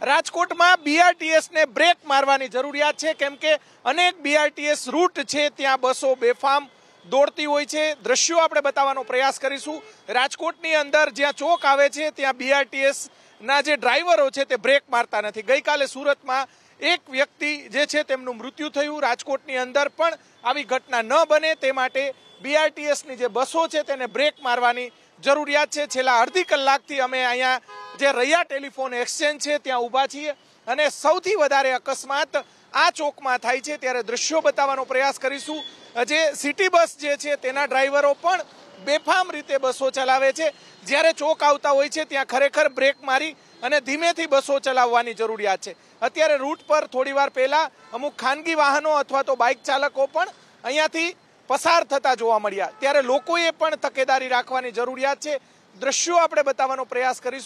રાજકોટમાં બીઆરટીએસને બ્રેક મારવાની જરૂરિયાત છે કેમ કે અનેક બીઆરટીએસ રૂટ છે ત્યાં બસો બેફામ દોડતી હોય છે દ્રશ્યો આપણે બતાવવાનો પ્રયાસ કરીશું રાજકોટની અંદર જ્યાં ચોક આવે છે ત્યાં બીઆરટીએસ ના જે ડ્રાઈવરો છે તે બ્રેક મારતા નથી ગઈકાલે સુરતમાં એક વ્યક્તિ જે છે તેમનું મૃત્યુ થયું રાજકોટની અંદર પણ આવી ઘટના ન બને તે માટે બીઆરટીએસની જે બસો છે તેને બ્રેક મારવાની જરૂરિયાત છે છેલ્લા અડધી કલાકથી અમે અહીંયા જે રૈયા ટેલિફોન એક્સચેન્જ છે ત્યાં ઊભા છીએ અને સૌથી વધારે અકસ્માત આ ચોકમાં થાય છે ત્યારે દ્રશ્યો બતાવવાનો પ્રયાસ કરીશું જે સિટી બસ જે છે તેના ડ્રાઈવરો પણ બેફામ રીતે બસો ચલાવે છે જ્યારે ચોક આવતા હોય છે ત્યાં ખરેખર બ્રેક મારી અને ધીમેથી બસો ચલાવવાની જરૂરિયાત છે અત્યારે રૂટ પર થોડીવાર પહેલાં અમુક ખાનગી વાહનો અથવા તો બાઇક ચાલકો પણ અહીંયાથી પસાર થતા જોવા મળ્યા ત્યારે લોકોએ પણ તકેદારી રાખવાની જરૂરિયાત છે દ્રશ્યો આપણે બતાવવાનો પ્રયાસ કરીશું